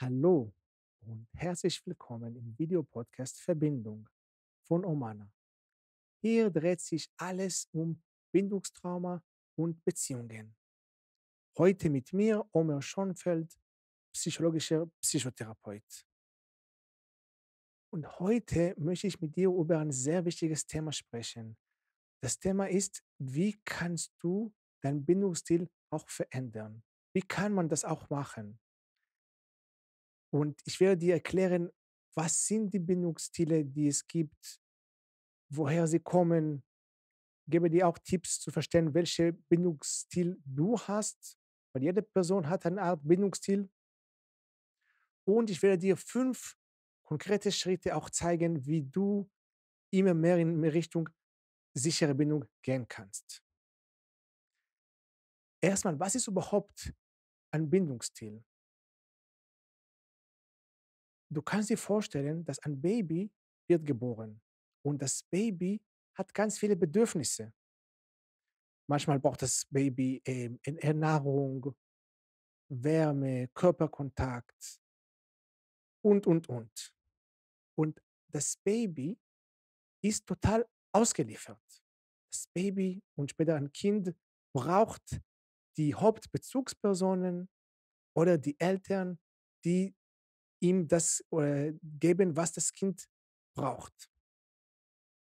Hallo und herzlich willkommen im Videopodcast Verbindung von Omana. Hier dreht sich alles um Bindungstrauma und Beziehungen. Heute mit mir Omer Schonfeld, psychologischer Psychotherapeut. Und heute möchte ich mit dir über ein sehr wichtiges Thema sprechen. Das Thema ist, wie kannst du deinen Bindungsstil auch verändern? Wie kann man das auch machen? Und ich werde dir erklären, was sind die Bindungsstile, die es gibt, woher sie kommen. Ich gebe dir auch Tipps zu verstehen, welchen Bindungsstil du hast, weil jede Person hat eine Art Bindungsstil. Und ich werde dir fünf konkrete Schritte auch zeigen, wie du immer mehr in Richtung sichere Bindung gehen kannst. Erstmal, was ist überhaupt ein Bindungsstil? Du kannst dir vorstellen, dass ein Baby wird geboren und das Baby hat ganz viele Bedürfnisse. Manchmal braucht das Baby ähm, Ernährung, äh, Wärme, Körperkontakt und, und, und. Und das Baby ist total ausgeliefert. Das Baby und später ein Kind braucht die Hauptbezugspersonen oder die Eltern, die ihm das äh, geben, was das Kind braucht.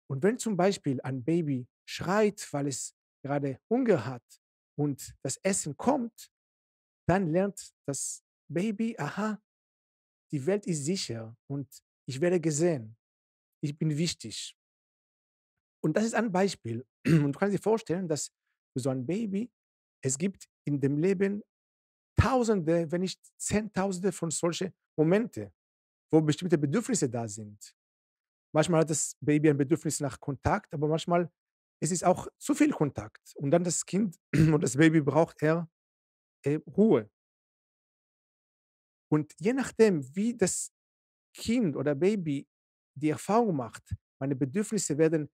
Und wenn zum Beispiel ein Baby schreit, weil es gerade Hunger hat und das Essen kommt, dann lernt das Baby, aha, die Welt ist sicher und ich werde gesehen. Ich bin wichtig. Und das ist ein Beispiel. Und du kannst dir vorstellen, dass so ein Baby, es gibt in dem Leben Tausende, wenn nicht Zehntausende von solchen Momenten, wo bestimmte Bedürfnisse da sind. Manchmal hat das Baby ein Bedürfnis nach Kontakt, aber manchmal es ist auch zu viel Kontakt. Und dann das Kind und das Baby braucht eher äh, Ruhe. Und je nachdem, wie das Kind oder Baby die Erfahrung macht, meine Bedürfnisse werden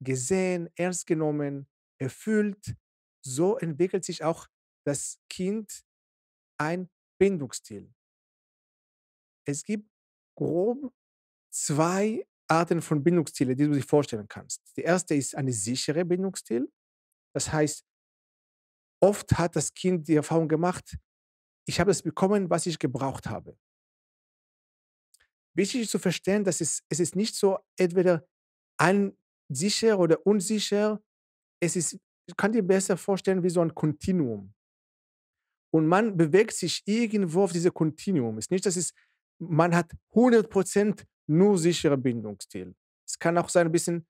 gesehen, ernst genommen, erfüllt, so entwickelt sich auch das Kind ein Bindungsstil. Es gibt grob zwei Arten von Bindungsstilen, die du dir vorstellen kannst. Die erste ist eine sichere Bindungsstil. Das heißt, oft hat das Kind die Erfahrung gemacht, ich habe es bekommen, was ich gebraucht habe. Wichtig ist zu verstehen, dass es, es ist nicht so entweder ein sicher oder unsicher. Es ist, ich kann dir besser vorstellen, wie so ein Kontinuum. Und man bewegt sich irgendwo auf diesem Kontinuum. Es ist nicht, dass es, man hat 100% nur sichere Bindungsstil. Es kann auch sein, ein bisschen,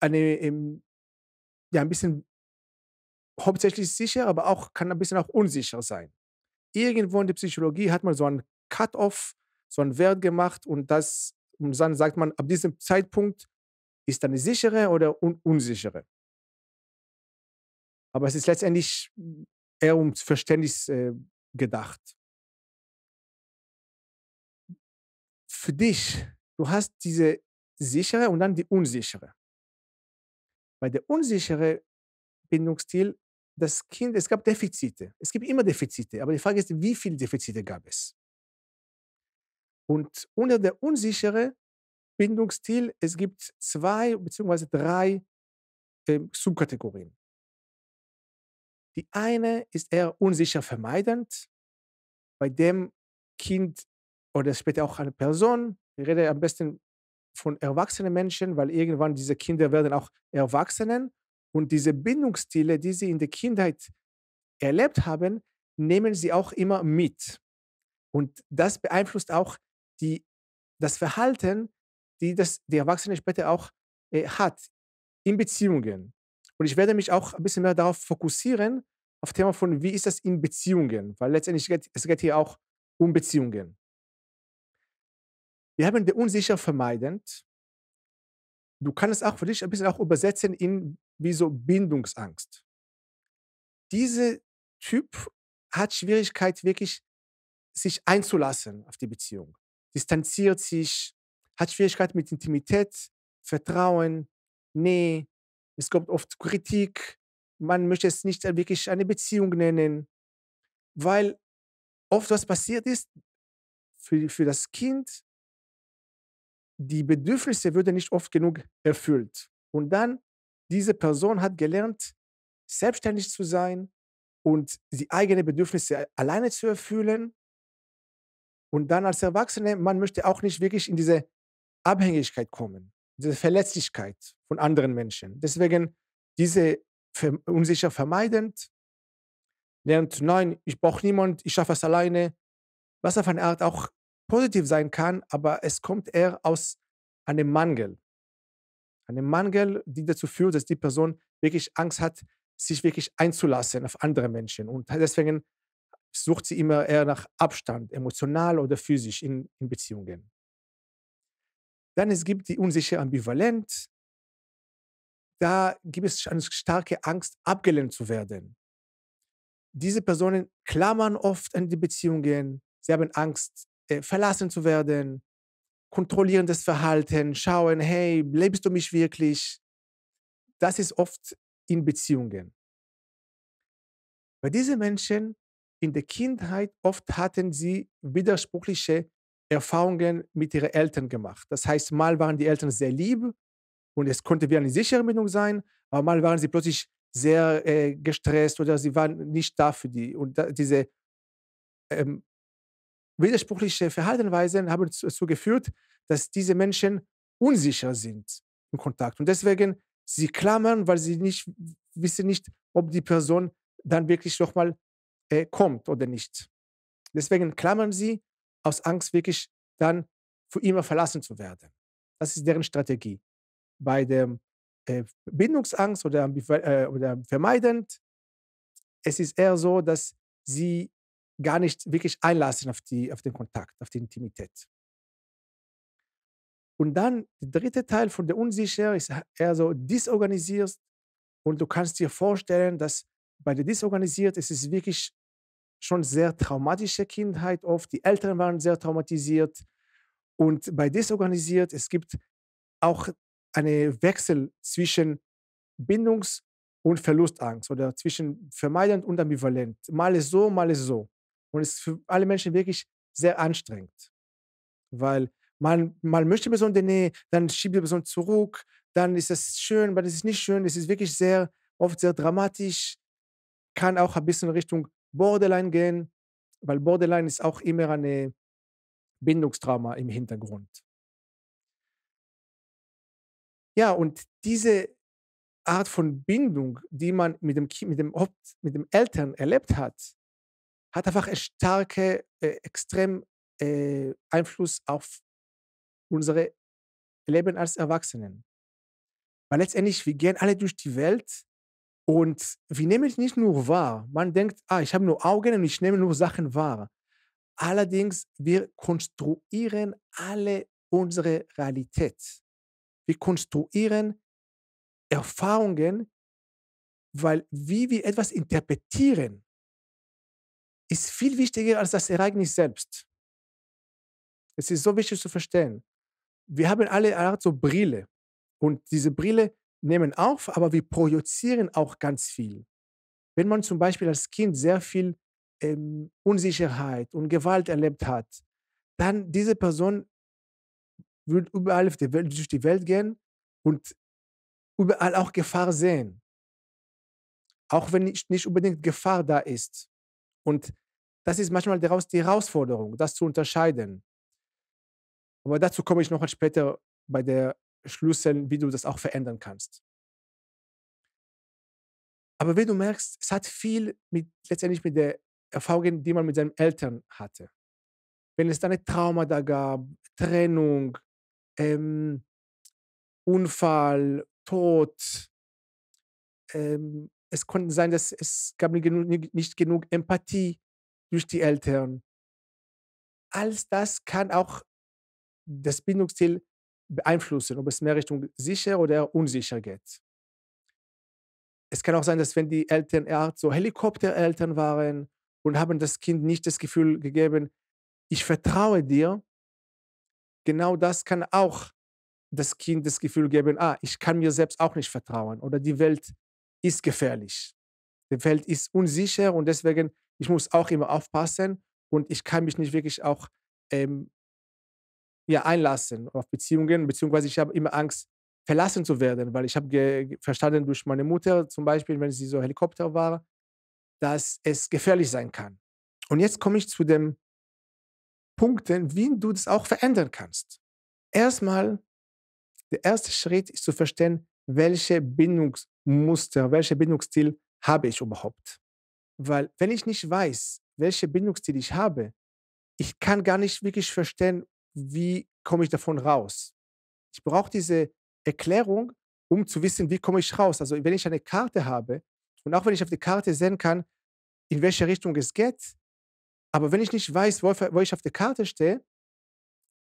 eine, ähm, ja, ein bisschen hauptsächlich sicher, aber auch kann ein bisschen auch unsicher sein. Irgendwo in der Psychologie hat man so einen Cut-off, so einen Wert gemacht und das und dann sagt man, ab diesem Zeitpunkt ist eine sichere oder un unsichere. Aber es ist letztendlich eher ums Verständnis äh, gedacht. Für dich, du hast diese sichere und dann die unsichere. Bei der unsicheren Bindungsstil, das Kind, es gab Defizite. Es gibt immer Defizite, aber die Frage ist, wie viele Defizite gab es? Und unter der unsicheren Bindungsstil, es gibt zwei bzw. drei äh, Subkategorien. Die eine ist eher unsicher vermeidend, bei dem Kind oder später auch eine Person, ich rede am besten von erwachsenen Menschen, weil irgendwann diese Kinder werden auch Erwachsenen und diese Bindungsstile, die sie in der Kindheit erlebt haben, nehmen sie auch immer mit. Und das beeinflusst auch die, das Verhalten, die das, die Erwachsene später auch äh, hat in Beziehungen. Und ich werde mich auch ein bisschen mehr darauf fokussieren, auf das Thema von, wie ist das in Beziehungen? Weil letztendlich geht, es geht hier auch um Beziehungen. Wir haben den unsicher vermeidend. Du kannst es auch für dich ein bisschen auch übersetzen in wie so Bindungsangst. Dieser Typ hat Schwierigkeit wirklich sich einzulassen auf die Beziehung. Distanziert sich, hat Schwierigkeit mit Intimität, Vertrauen, Nähe, es kommt oft Kritik. Man möchte es nicht wirklich eine Beziehung nennen, weil oft was passiert ist für, für das Kind, die Bedürfnisse würden nicht oft genug erfüllt. Und dann, diese Person hat gelernt, selbstständig zu sein und die eigenen Bedürfnisse alleine zu erfüllen. Und dann als Erwachsene, man möchte auch nicht wirklich in diese Abhängigkeit kommen diese Verletzlichkeit von anderen Menschen. Deswegen diese unsicher vermeidend, lernt, nein, ich brauche niemand, ich schaffe es alleine, was auf eine Art auch positiv sein kann, aber es kommt eher aus einem Mangel. Einem Mangel, die dazu führt, dass die Person wirklich Angst hat, sich wirklich einzulassen auf andere Menschen. Und deswegen sucht sie immer eher nach Abstand, emotional oder physisch in, in Beziehungen. Dann es gibt die unsichere Ambivalenz. Da gibt es eine starke Angst, abgelehnt zu werden. Diese Personen klammern oft an die Beziehungen. Sie haben Angst, äh, verlassen zu werden. kontrollieren das Verhalten, schauen, hey, lebst du mich wirklich? Das ist oft in Beziehungen. Bei diesen Menschen in der Kindheit oft hatten sie widersprüchliche Erfahrungen mit ihren Eltern gemacht. Das heißt, mal waren die Eltern sehr lieb und es konnte wie eine sichere Bindung sein, aber mal waren sie plötzlich sehr äh, gestresst oder sie waren nicht da für die. Und da, diese ähm, widersprüchliche Verhaltensweisen haben dazu geführt, dass diese Menschen unsicher sind im Kontakt. Und deswegen, sie klammern, weil sie nicht wissen nicht, ob die Person dann wirklich nochmal äh, kommt oder nicht. Deswegen klammern sie aus Angst wirklich dann für immer verlassen zu werden. Das ist deren Strategie. Bei der äh, Bindungsangst oder, äh, oder vermeidend, es ist eher so, dass sie gar nicht wirklich einlassen auf, die, auf den Kontakt, auf die Intimität. Und dann der dritte Teil von der Unsicher ist eher so disorganisiert. Und du kannst dir vorstellen, dass bei der disorganisiert ist es wirklich schon sehr traumatische Kindheit oft. Die Eltern waren sehr traumatisiert. Und bei desorganisiert, es gibt auch einen Wechsel zwischen Bindungs- und Verlustangst oder zwischen vermeidend und ambivalent. Mal ist so, mal ist so. Und es ist für alle Menschen wirklich sehr anstrengend, weil man, man möchte Person in der Nähe, dann schiebt die Person zurück, dann ist es schön, aber das ist nicht schön. Es ist wirklich sehr oft sehr dramatisch, kann auch ein bisschen Richtung Borderline gehen, weil Borderline ist auch immer eine Bindungstrauma im Hintergrund. Ja, und diese Art von Bindung, die man mit dem, mit dem, mit dem Eltern erlebt hat, hat einfach einen starken, äh, extrem äh, Einfluss auf unser Leben als Erwachsenen. Weil letztendlich, wir gehen alle durch die Welt und wir nehmen es nicht nur wahr. Man denkt, ah, ich habe nur Augen und ich nehme nur Sachen wahr. Allerdings, wir konstruieren alle unsere Realität. Wir konstruieren Erfahrungen, weil wie wir etwas interpretieren, ist viel wichtiger als das Ereignis selbst. Es ist so wichtig zu verstehen. Wir haben alle eine Art so Brille. Und diese Brille nehmen auf, aber wir projizieren auch ganz viel. Wenn man zum Beispiel als Kind sehr viel ähm, Unsicherheit und Gewalt erlebt hat, dann diese Person wird überall auf der Welt, durch die Welt gehen und überall auch Gefahr sehen. Auch wenn nicht, nicht unbedingt Gefahr da ist. Und das ist manchmal daraus die Herausforderung, das zu unterscheiden. Aber dazu komme ich noch später bei der Schlüsseln, wie du das auch verändern kannst. Aber wie du merkst, es hat viel mit, letztendlich mit der Erfahrungen, die man mit seinen Eltern hatte. Wenn es dann ein Trauma da gab, Trennung, ähm, Unfall, Tod. Ähm, es konnte sein, dass es gab nicht genug, nicht genug Empathie durch die Eltern. All das kann auch das Bindungsziel beeinflussen, ob es mehr Richtung sicher oder unsicher geht. Es kann auch sein, dass wenn die Eltern eher so Helikoptereltern waren und haben das Kind nicht das Gefühl gegeben, ich vertraue dir, genau das kann auch das Kind das Gefühl geben, ah, ich kann mir selbst auch nicht vertrauen oder die Welt ist gefährlich. Die Welt ist unsicher und deswegen, ich muss auch immer aufpassen und ich kann mich nicht wirklich auch ähm, ja, einlassen auf Beziehungen, beziehungsweise ich habe immer Angst, verlassen zu werden, weil ich habe verstanden durch meine Mutter zum Beispiel, wenn sie so Helikopter war, dass es gefährlich sein kann. Und jetzt komme ich zu den Punkten, wie du das auch verändern kannst. Erstmal, der erste Schritt ist zu verstehen, welche Bindungsmuster, welche Bindungsstil habe ich überhaupt. Weil wenn ich nicht weiß, welche Bindungsstil ich habe, ich kann gar nicht wirklich verstehen, wie komme ich davon raus? Ich brauche diese Erklärung, um zu wissen, wie komme ich raus. Also wenn ich eine Karte habe und auch wenn ich auf der Karte sehen kann, in welche Richtung es geht, aber wenn ich nicht weiß, wo, wo ich auf der Karte stehe,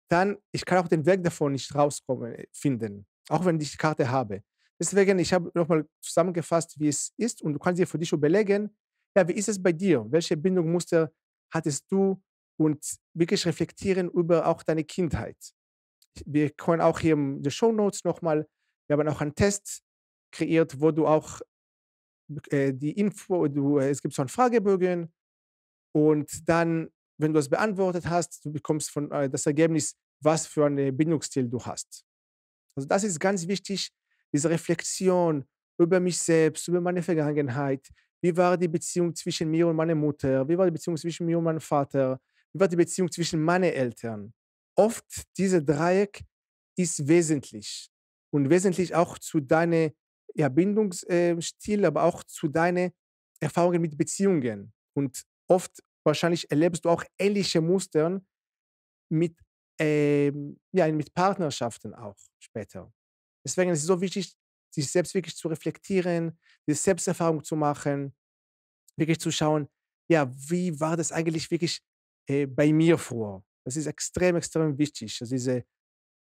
dann ich kann auch den Weg davon nicht rauskommen äh, finden, auch wenn ich die Karte habe. Deswegen, ich habe nochmal zusammengefasst, wie es ist und du kannst dir für dich überlegen, ja, wie ist es bei dir? Welche Bindungsmuster hattest du? und wirklich reflektieren über auch deine Kindheit. Wir können auch hier in den Show Notes nochmal, wir haben auch einen Test kreiert, wo du auch äh, die Info, du, äh, es gibt so einen Fragebogen und dann, wenn du das beantwortet hast, du bekommst von, äh, das Ergebnis, was für einen Bindungsstil du hast. Also das ist ganz wichtig, diese Reflexion über mich selbst, über meine Vergangenheit, wie war die Beziehung zwischen mir und meiner Mutter? Wie war die Beziehung zwischen mir und meinem Vater? war die Beziehung zwischen meinen Eltern. Oft diese Dreieck ist wesentlich und wesentlich auch zu deinem ja, Bindungsstil, ähm, aber auch zu deinen Erfahrungen mit Beziehungen. Und oft wahrscheinlich erlebst du auch ähnliche Muster mit, äh, ja, mit Partnerschaften auch später. Deswegen ist es so wichtig, sich selbst wirklich zu reflektieren, die Selbsterfahrung zu machen, wirklich zu schauen, ja, wie war das eigentlich wirklich Eh, bei mir vor. Das ist extrem, extrem wichtig. Das ist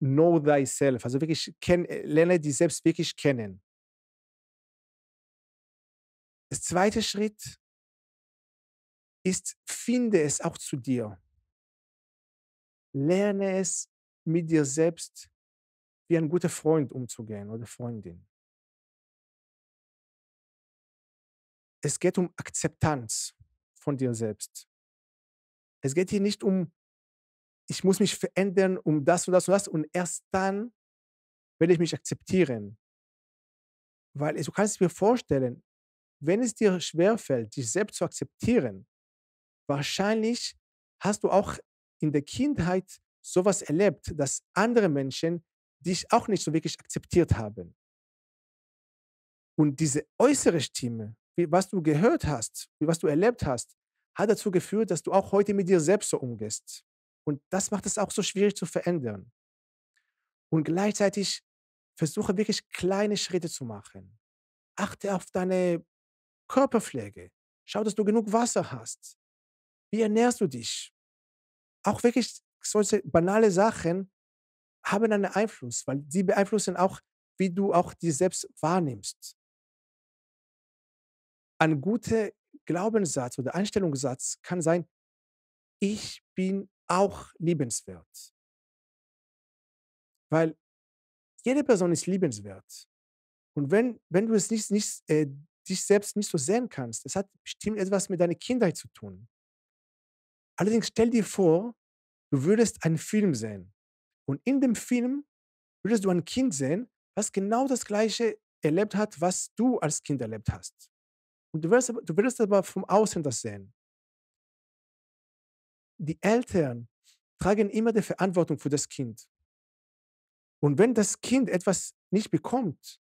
Know thyself, also wirklich kenn, äh, lerne dich selbst wirklich kennen. Der zweite Schritt ist, finde es auch zu dir. Lerne es mit dir selbst wie ein guter Freund umzugehen oder Freundin. Es geht um Akzeptanz von dir selbst. Es geht hier nicht um, ich muss mich verändern, um das und das und das. Und erst dann werde ich mich akzeptieren. Weil du kannst dir vorstellen, wenn es dir schwerfällt, dich selbst zu akzeptieren, wahrscheinlich hast du auch in der Kindheit sowas erlebt, dass andere Menschen dich auch nicht so wirklich akzeptiert haben. Und diese äußere Stimme, was du gehört hast, was du erlebt hast, hat dazu geführt, dass du auch heute mit dir selbst so umgehst. Und das macht es auch so schwierig zu verändern. Und gleichzeitig versuche wirklich kleine Schritte zu machen. Achte auf deine Körperpflege. Schau, dass du genug Wasser hast. Wie ernährst du dich? Auch wirklich solche banale Sachen haben einen Einfluss, weil sie beeinflussen auch, wie du auch dich selbst wahrnimmst. An gute Glaubenssatz oder Einstellungssatz kann sein, ich bin auch liebenswert. Weil jede Person ist liebenswert. Und wenn, wenn du es nicht, nicht, äh, dich selbst nicht so sehen kannst, es hat bestimmt etwas mit deiner Kindheit zu tun. Allerdings stell dir vor, du würdest einen Film sehen. Und in dem Film würdest du ein Kind sehen, was genau das Gleiche erlebt hat, was du als Kind erlebt hast. Und du wirst, du wirst aber vom Außen das sehen. Die Eltern tragen immer die Verantwortung für das Kind. Und wenn das Kind etwas nicht bekommt,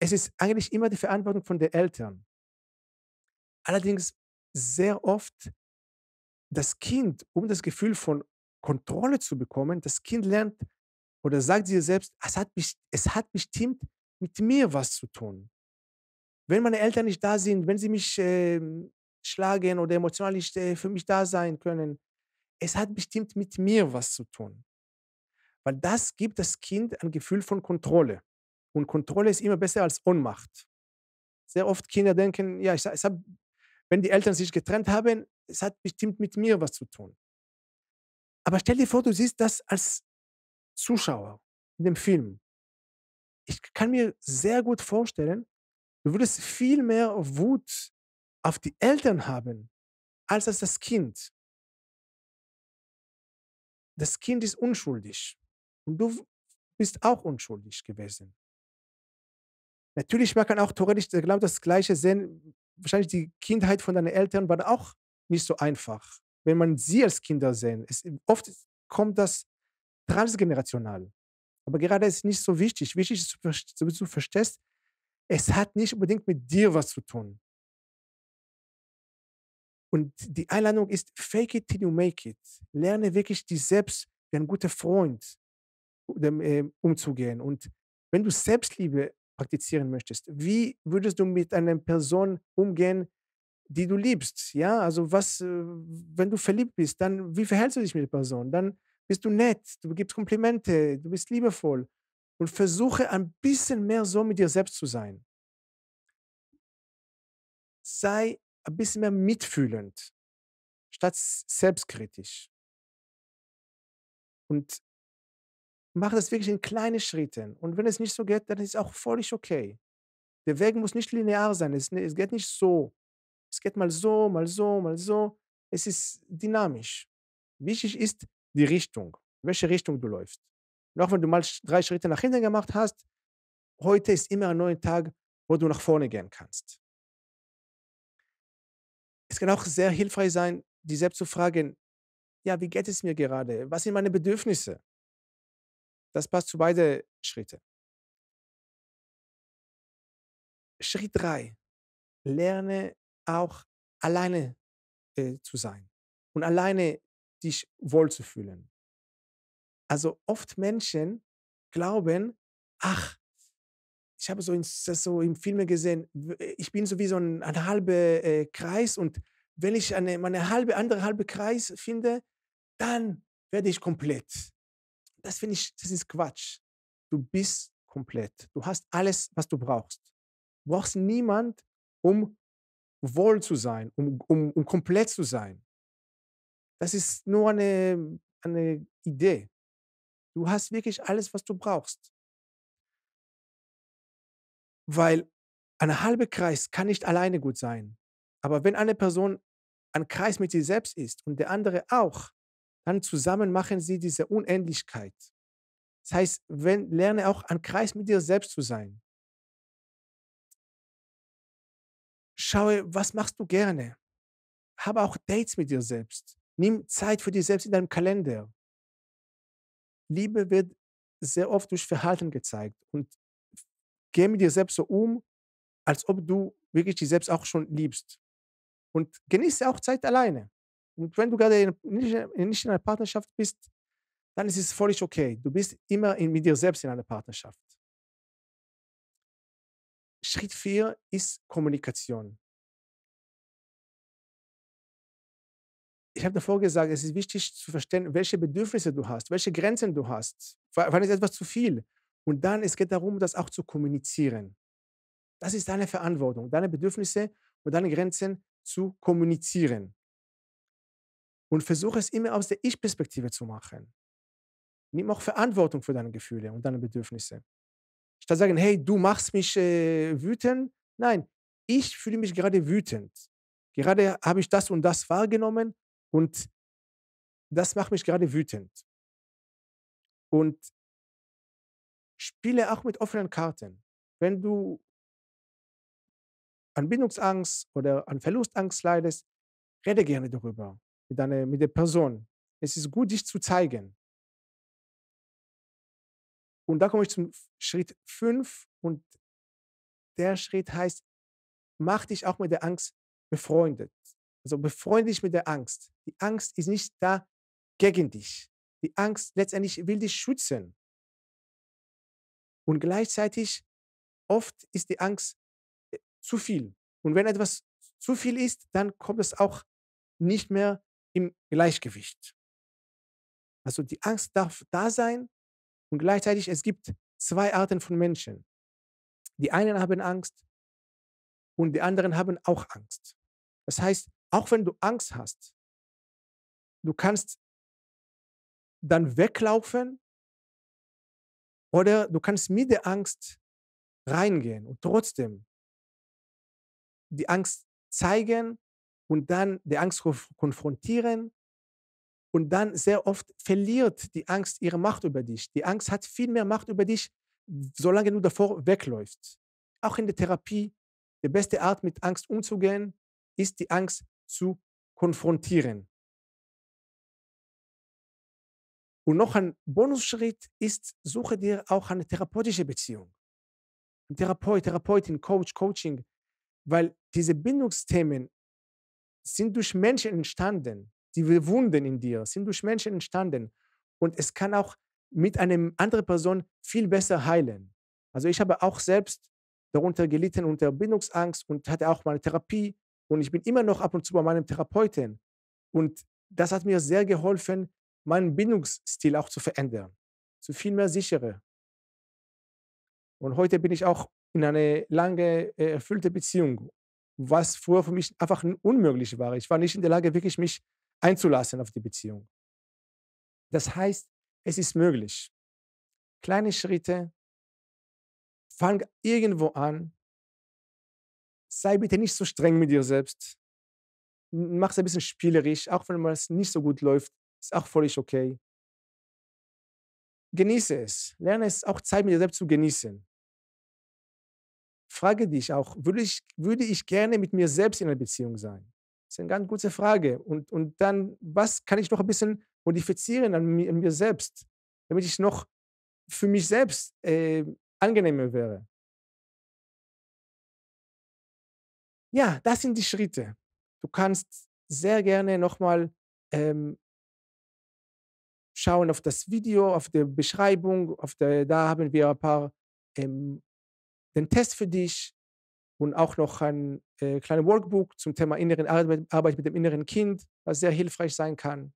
es ist eigentlich immer die Verantwortung von den Eltern. Allerdings sehr oft das Kind, um das Gefühl von Kontrolle zu bekommen, das Kind lernt oder sagt sie selbst, es hat, es hat bestimmt mit mir was zu tun. Wenn meine Eltern nicht da sind, wenn sie mich äh, schlagen oder emotional nicht äh, für mich da sein können, es hat bestimmt mit mir was zu tun. Weil das gibt das Kind ein Gefühl von Kontrolle. Und Kontrolle ist immer besser als Ohnmacht. Sehr oft Kinder denken, ja, ich, ich hab, wenn die Eltern sich getrennt haben, es hat bestimmt mit mir was zu tun. Aber stell dir vor, du siehst das als Zuschauer in dem Film. Ich kann mir sehr gut vorstellen, Du würdest viel mehr Wut auf die Eltern haben als auf das Kind. Das Kind ist unschuldig und du bist auch unschuldig gewesen. Natürlich, man kann auch theoretisch genau das Gleiche sehen. Wahrscheinlich die Kindheit von deinen Eltern war auch nicht so einfach. Wenn man sie als Kinder sehen, es, oft kommt das transgenerational. Aber gerade ist nicht so wichtig. Wichtig ist, dass du verstehst, es hat nicht unbedingt mit dir was zu tun. Und die Einladung ist, fake it till you make it. Lerne wirklich dich selbst wie ein guter Freund ähm, umzugehen. Und wenn du Selbstliebe praktizieren möchtest, wie würdest du mit einer Person umgehen, die du liebst? Ja, also was, äh, wenn du verliebt bist, dann wie verhältst du dich mit der Person? Dann bist du nett, du gibst Komplimente, du bist liebevoll und versuche ein bisschen mehr so mit dir selbst zu sein. Sei ein bisschen mehr mitfühlend, statt selbstkritisch. Und mach das wirklich in kleinen Schritten. Und wenn es nicht so geht, dann ist es auch völlig okay. Der Weg muss nicht linear sein. Es, ne, es geht nicht so. Es geht mal so, mal so, mal so. Es ist dynamisch. Wichtig ist die Richtung, welche Richtung du läufst. Und auch wenn du mal drei Schritte nach hinten gemacht hast, heute ist immer ein neuer Tag, wo du nach vorne gehen kannst. Es kann auch sehr hilfreich sein, dich selbst zu fragen, ja, wie geht es mir gerade? Was sind meine Bedürfnisse? Das passt zu beide Schritten. Schritt 3. Lerne auch alleine äh, zu sein und alleine dich wohlzufühlen. Also oft Menschen glauben, ach, ich habe so in, so in Filmen gesehen, äh, ich bin so wie so ein, ein halber äh, Kreis und wenn ich eine, meine halbe, andere halbe Kreis finde, dann werde ich komplett. Das finde ich, das ist Quatsch. Du bist komplett. Du hast alles, was du brauchst. Du brauchst niemand, um wohl zu sein, um, um, um komplett zu sein. Das ist nur eine, eine Idee. Du hast wirklich alles, was du brauchst. Weil ein halber Kreis kann nicht alleine gut sein. Aber wenn eine Person ein Kreis mit sich selbst ist und der andere auch, dann zusammen machen sie diese Unendlichkeit. Das heißt, wenn, lerne auch ein Kreis mit dir selbst zu sein. Schaue, was machst du gerne? Habe auch Dates mit dir selbst. Nimm Zeit für dich selbst in deinem Kalender. Liebe wird sehr oft durch Verhalten gezeigt. Und geh mit dir selbst so um, als ob du wirklich dich selbst auch schon liebst. Und genieße auch Zeit alleine. Und wenn du gerade nicht in einer Partnerschaft bist, dann ist es völlig okay. Du bist immer in, mit dir selbst in einer Partnerschaft. Schritt 4 ist Kommunikation. ich habe davor gesagt, es ist wichtig zu verstehen, welche Bedürfnisse du hast, welche Grenzen du hast. Wann ist etwas zu viel? Und dann, es geht darum, das auch zu kommunizieren. Das ist deine Verantwortung, deine Bedürfnisse und deine Grenzen zu kommunizieren. Und versuche es immer aus der Ich-Perspektive zu machen. Nimm auch Verantwortung für deine Gefühle und deine Bedürfnisse. Statt sagen, hey, du machst mich äh, wütend. Nein, ich fühle mich gerade wütend. Gerade habe ich das und das wahrgenommen und das macht mich gerade wütend. Und spiele auch mit offenen Karten. Wenn du an Bindungsangst oder an Verlustangst leidest, rede gerne darüber mit, deiner, mit der Person. Es ist gut, dich zu zeigen. Und da komme ich zum Schritt 5 und der Schritt heißt, mach dich auch mit der Angst befreundet. Also befreunde dich mit der Angst. Die Angst ist nicht da gegen dich. Die Angst letztendlich will dich schützen. Und gleichzeitig oft ist die Angst äh, zu viel. Und wenn etwas zu viel ist, dann kommt es auch nicht mehr im Gleichgewicht. Also die Angst darf da sein und gleichzeitig es gibt zwei Arten von Menschen. Die einen haben Angst und die anderen haben auch Angst. Das heißt, auch wenn du Angst hast, du kannst dann weglaufen oder du kannst mit der Angst reingehen und trotzdem die Angst zeigen und dann die Angst konfrontieren. Und dann sehr oft verliert die Angst ihre Macht über dich. Die Angst hat viel mehr Macht über dich, solange du davor wegläufst. Auch in der Therapie, die beste Art, mit Angst umzugehen, ist die Angst zu konfrontieren. Und noch ein Bonusschritt ist, suche dir auch eine therapeutische Beziehung. Ein Therapeut, Therapeutin, Coach, Coaching, weil diese Bindungsthemen sind durch Menschen entstanden. Die Wunden in dir sind durch Menschen entstanden. Und es kann auch mit einer anderen Person viel besser heilen. Also ich habe auch selbst darunter gelitten unter Bindungsangst und hatte auch meine Therapie und ich bin immer noch ab und zu bei meinem Therapeuten. Und das hat mir sehr geholfen, meinen Bindungsstil auch zu verändern, zu viel mehr sichere. Und heute bin ich auch in eine lange, äh, erfüllte Beziehung, was früher für mich einfach unmöglich war. Ich war nicht in der Lage, wirklich mich einzulassen auf die Beziehung. Das heißt, es ist möglich. Kleine Schritte, fang irgendwo an sei bitte nicht so streng mit dir selbst. Mach es ein bisschen spielerisch, auch wenn es nicht so gut läuft, ist auch völlig okay. Genieße es. Lerne es auch Zeit mit dir selbst zu genießen. Frage dich auch, würde ich, würde ich gerne mit mir selbst in einer Beziehung sein? Das ist eine ganz gute Frage. Und, und dann, was kann ich noch ein bisschen modifizieren an mir, an mir selbst, damit ich noch für mich selbst äh, angenehmer wäre? ja, das sind die Schritte. Du kannst sehr gerne nochmal ähm, schauen auf das Video, auf die Beschreibung. Auf der, da haben wir ein paar ähm, den Test für dich und auch noch ein äh, kleines Workbook zum Thema inneren Arbeit, Arbeit mit dem inneren Kind, was sehr hilfreich sein kann.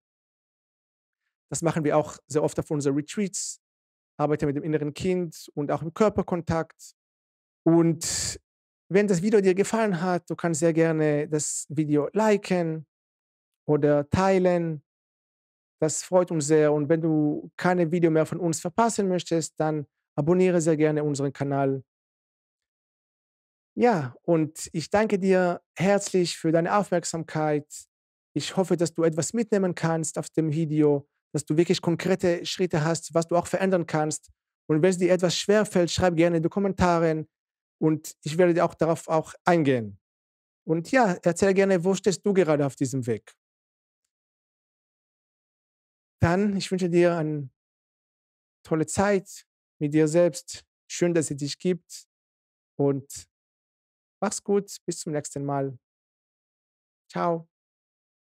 Das machen wir auch sehr oft auf unseren Retreats. Arbeite mit dem inneren Kind und auch im Körperkontakt. Und wenn das Video dir gefallen hat, du kannst sehr gerne das Video liken oder teilen. Das freut uns sehr. Und wenn du keine Video mehr von uns verpassen möchtest, dann abonniere sehr gerne unseren Kanal. Ja, und ich danke dir herzlich für deine Aufmerksamkeit. Ich hoffe, dass du etwas mitnehmen kannst auf dem Video, dass du wirklich konkrete Schritte hast, was du auch verändern kannst. Und wenn es dir etwas schwerfällt, schreib gerne in die Kommentare. Und ich werde auch darauf auch eingehen. Und ja, erzähl gerne, wo stehst du gerade auf diesem Weg? Dann, ich wünsche dir eine tolle Zeit mit dir selbst. Schön, dass es dich gibt. Und mach's gut. Bis zum nächsten Mal. Ciao.